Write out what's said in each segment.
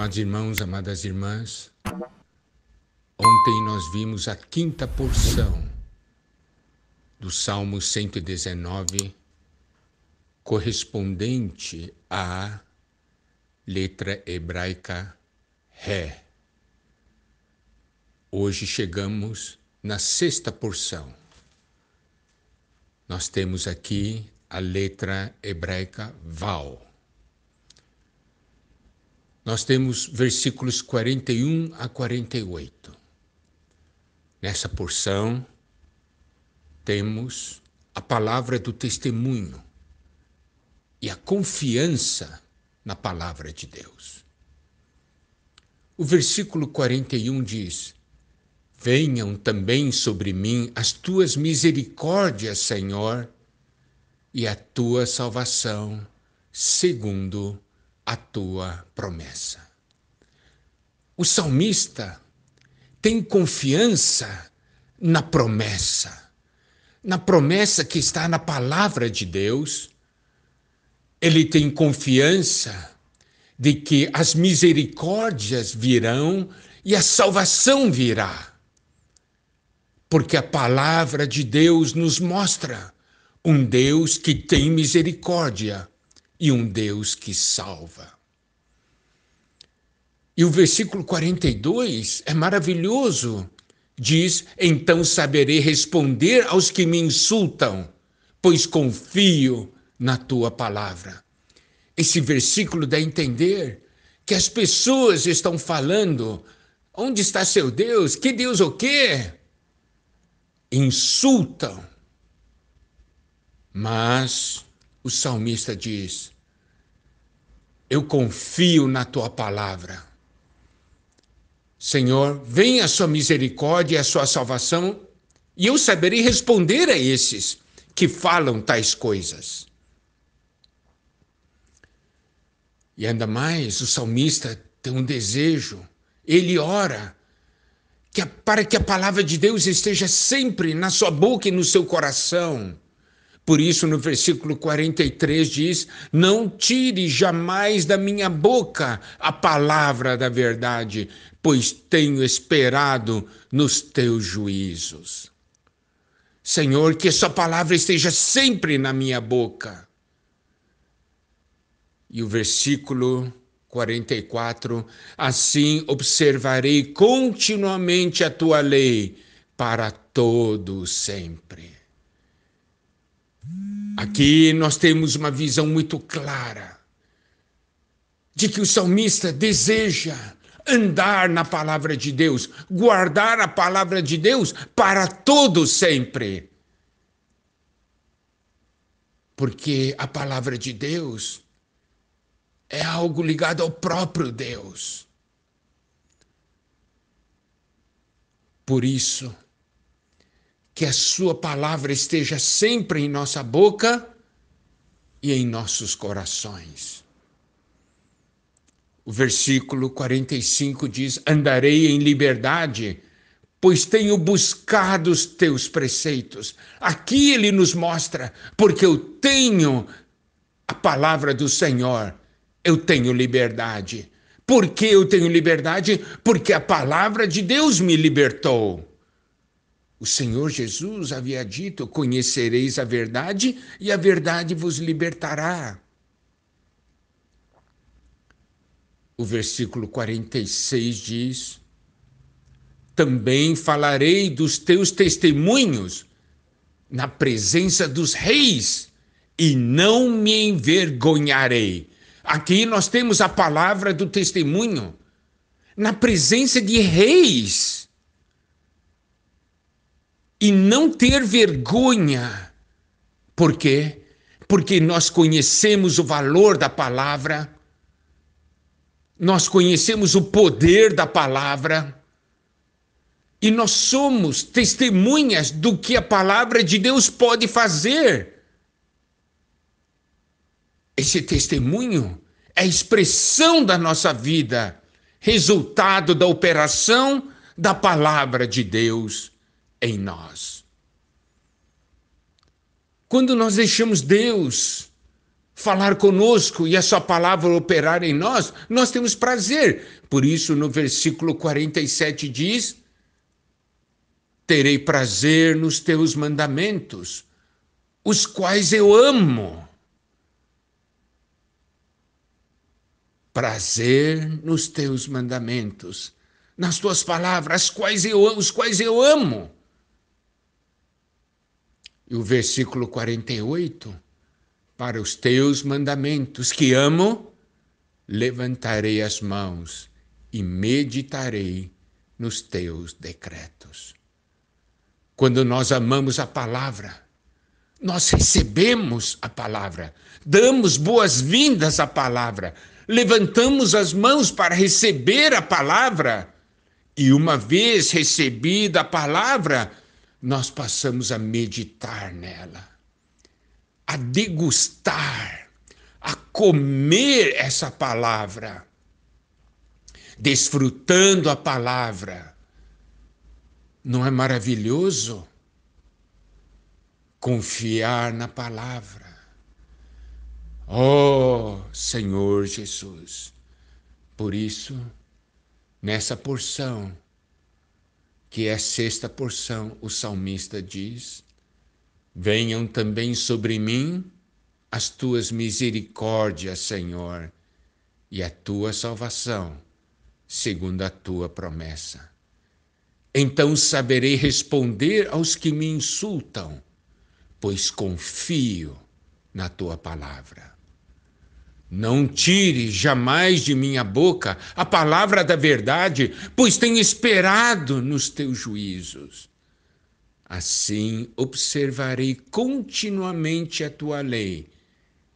Amados irmãos, amadas irmãs, ontem nós vimos a quinta porção do Salmo 119, correspondente à letra hebraica Ré. Hoje chegamos na sexta porção. Nós temos aqui a letra hebraica Val nós temos versículos 41 a 48. Nessa porção, temos a palavra do testemunho e a confiança na palavra de Deus. O versículo 41 diz: Venham também sobre mim as tuas misericórdias, Senhor, e a tua salvação, segundo a tua promessa. O salmista tem confiança na promessa, na promessa que está na palavra de Deus. Ele tem confiança de que as misericórdias virão e a salvação virá. Porque a palavra de Deus nos mostra um Deus que tem misericórdia, e um Deus que salva. E o versículo 42 é maravilhoso. Diz: Então saberei responder aos que me insultam, pois confio na tua palavra. Esse versículo dá a entender que as pessoas estão falando: onde está seu Deus? Que Deus o quê? Insultam. Mas o salmista diz: Eu confio na tua palavra. Senhor, venha a sua misericórdia e a sua salvação, e eu saberei responder a esses que falam tais coisas. E ainda mais, o salmista tem um desejo, ele ora que, para que a palavra de Deus esteja sempre na sua boca e no seu coração por isso, no versículo 43 diz: Não tire jamais da minha boca a palavra da verdade, pois tenho esperado nos teus juízos. Senhor, que sua palavra esteja sempre na minha boca. E o versículo 44: Assim observarei continuamente a tua lei para todo sempre. Aqui nós temos uma visão muito clara de que o salmista deseja andar na palavra de Deus, guardar a palavra de Deus para todo sempre. Porque a palavra de Deus é algo ligado ao próprio Deus. Por isso, que a Sua palavra esteja sempre em nossa boca e em nossos corações. O versículo 45 diz: Andarei em liberdade, pois tenho buscado os teus preceitos. Aqui ele nos mostra, porque eu tenho a palavra do Senhor, eu tenho liberdade. Por que eu tenho liberdade? Porque a palavra de Deus me libertou. O Senhor Jesus havia dito: Conhecereis a verdade e a verdade vos libertará. O versículo 46 diz: Também falarei dos teus testemunhos na presença dos reis e não me envergonharei. Aqui nós temos a palavra do testemunho na presença de reis e não ter vergonha. Por quê? Porque nós conhecemos o valor da palavra, nós conhecemos o poder da palavra e nós somos testemunhas do que a palavra de Deus pode fazer. Esse testemunho é expressão da nossa vida, resultado da operação da palavra de Deus em nós. Quando nós deixamos Deus falar conosco e a sua palavra operar em nós, nós temos prazer. Por isso, no versículo 47 diz: Terei prazer nos teus mandamentos, os quais eu amo. Prazer nos teus mandamentos, nas tuas palavras, quais eu, os quais eu amo. E o versículo 48, para os teus mandamentos que amo, levantarei as mãos e meditarei nos teus decretos. Quando nós amamos a palavra, nós recebemos a palavra, damos boas-vindas à palavra, levantamos as mãos para receber a palavra. E uma vez recebida a palavra, nós passamos a meditar nela, a degustar, a comer essa palavra, desfrutando a palavra. Não é maravilhoso? Confiar na palavra. Oh, Senhor Jesus, por isso, nessa porção, que é a sexta porção, o salmista diz: Venham também sobre mim as tuas misericórdias, Senhor, e a tua salvação, segundo a tua promessa. Então saberei responder aos que me insultam, pois confio na tua palavra. Não tire jamais de minha boca a palavra da verdade, pois tenho esperado nos teus juízos. Assim observarei continuamente a tua lei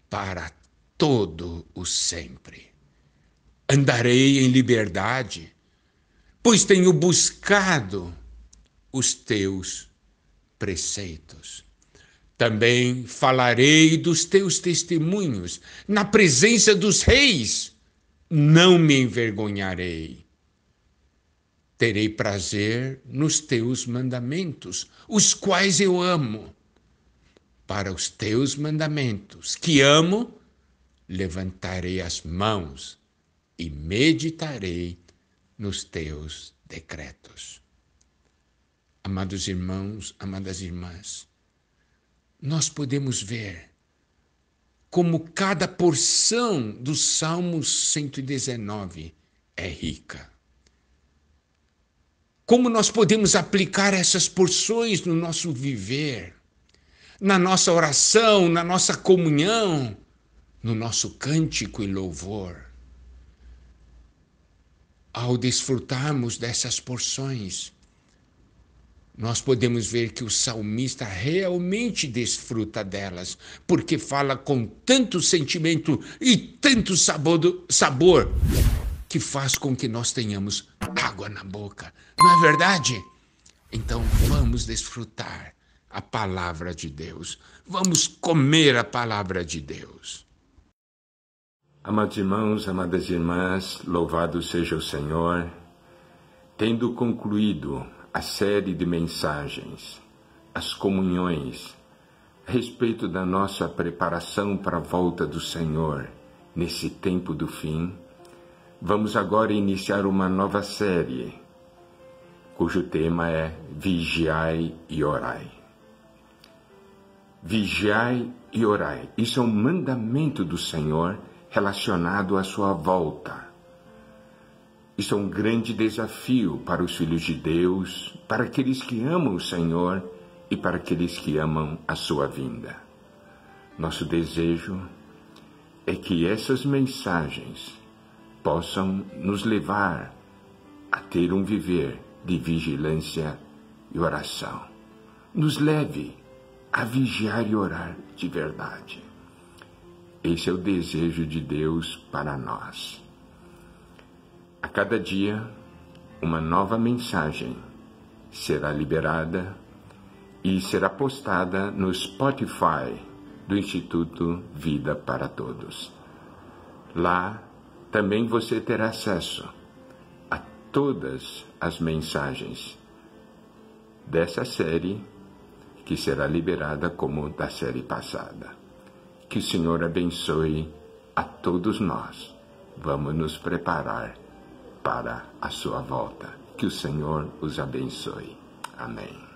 para todo o sempre. Andarei em liberdade, pois tenho buscado os teus preceitos. Também falarei dos teus testemunhos. Na presença dos reis, não me envergonharei. Terei prazer nos teus mandamentos, os quais eu amo. Para os teus mandamentos, que amo, levantarei as mãos e meditarei nos teus decretos. Amados irmãos, amadas irmãs, nós podemos ver como cada porção do Salmo 119 é rica. Como nós podemos aplicar essas porções no nosso viver, na nossa oração, na nossa comunhão, no nosso cântico e louvor. Ao desfrutarmos dessas porções, nós podemos ver que o salmista realmente desfruta delas, porque fala com tanto sentimento e tanto sabor, sabor que faz com que nós tenhamos água na boca. Não é verdade? Então vamos desfrutar a palavra de Deus. Vamos comer a palavra de Deus. Amados irmãos, amadas irmãs, louvado seja o Senhor. Tendo concluído a série de mensagens, as comunhões, a respeito da nossa preparação para a volta do Senhor nesse tempo do fim, vamos agora iniciar uma nova série, cujo tema é Vigiai e Orai. Vigiai e orai. Isso é um mandamento do Senhor relacionado à sua volta. Isso é um grande desafio para os filhos de Deus, para aqueles que amam o Senhor e para aqueles que amam a sua vinda. Nosso desejo é que essas mensagens possam nos levar a ter um viver de vigilância e oração. Nos leve a vigiar e orar de verdade. Esse é o desejo de Deus para nós cada dia, uma nova mensagem será liberada e será postada no Spotify do Instituto Vida para Todos. Lá também você terá acesso a todas as mensagens dessa série que será liberada como da série passada. Que o Senhor abençoe a todos nós. Vamos nos preparar para a sua volta. Que o Senhor os abençoe. Amém.